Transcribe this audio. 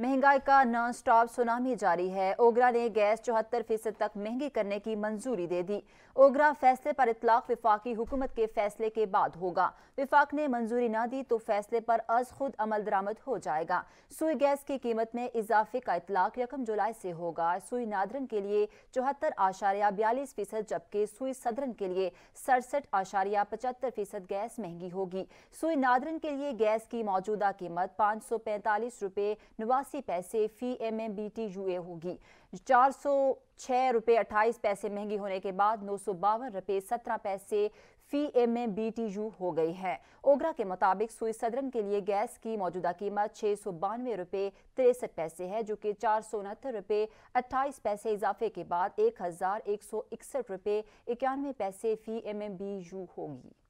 महंगाई का non stop tsunami जारी है ओगरा ने गैस चौहत्तर फीसद तक महंगी करने की मंजूरी दे दी ओगरा फैसले पर इतलाक विफाकी हुकूमत के फैसले के बाद होगा विफाक ने मंजूरी ना दी तो फैसले पर अज खुद अमल दरामद हो जाएगा सुई गैस की कीमत में इजाफे का इतलाक यकम जुलाई से होगा सुई नादरन के लिए चौहत्तर आशारिया बयालीस फीसद जबकि सुई सदरन के लिए सड़सठ आशारिया पचहत्तर फीसद गैस महंगी होगी सुई नादरन के लिए गैस की मौजूदा कीमत पाँच सौ पैंतालीस रुपये नवासी नवासी पैसे फी M M B T U ए होगी चार सौ छः रुपये अट्ठाईस पैसे महंगी होने के बाद नौ सौ बावन रुपये सत्रह पैसे फी M M B T U हो गई है ओगरा के मुताबिक सुई सदरन के लिए गैस की मौजूदा कीमत छः सौ बानवे रुपये तिरसठ पैसे है जो कि चार सौ उनहत्तर रुपये अट्ठाईस पैसे इजाफे के बाद एक हज़ार एक सौ इकसठ रुपये इक्यानवे पैसे फी एम एम बी यू होगी